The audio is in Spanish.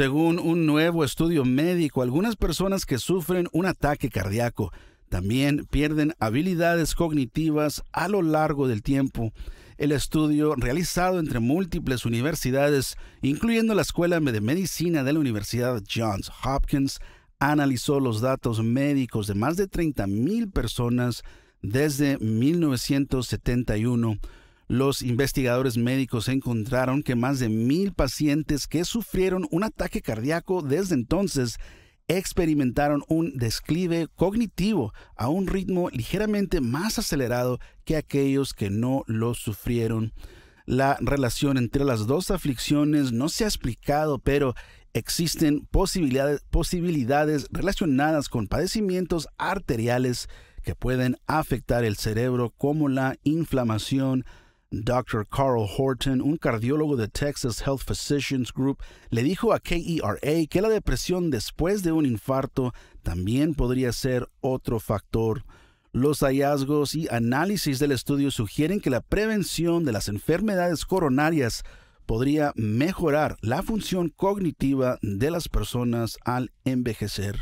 Según un nuevo estudio médico, algunas personas que sufren un ataque cardíaco también pierden habilidades cognitivas a lo largo del tiempo. El estudio realizado entre múltiples universidades, incluyendo la Escuela de Medicina de la Universidad Johns Hopkins, analizó los datos médicos de más de 30.000 personas desde 1971 los investigadores médicos encontraron que más de mil pacientes que sufrieron un ataque cardíaco desde entonces experimentaron un desclive cognitivo a un ritmo ligeramente más acelerado que aquellos que no lo sufrieron. La relación entre las dos aflicciones no se ha explicado, pero existen posibilidades, posibilidades relacionadas con padecimientos arteriales que pueden afectar el cerebro como la inflamación, Dr. Carl Horton, un cardiólogo de Texas Health Physicians Group, le dijo a KERA que la depresión después de un infarto también podría ser otro factor. Los hallazgos y análisis del estudio sugieren que la prevención de las enfermedades coronarias podría mejorar la función cognitiva de las personas al envejecer.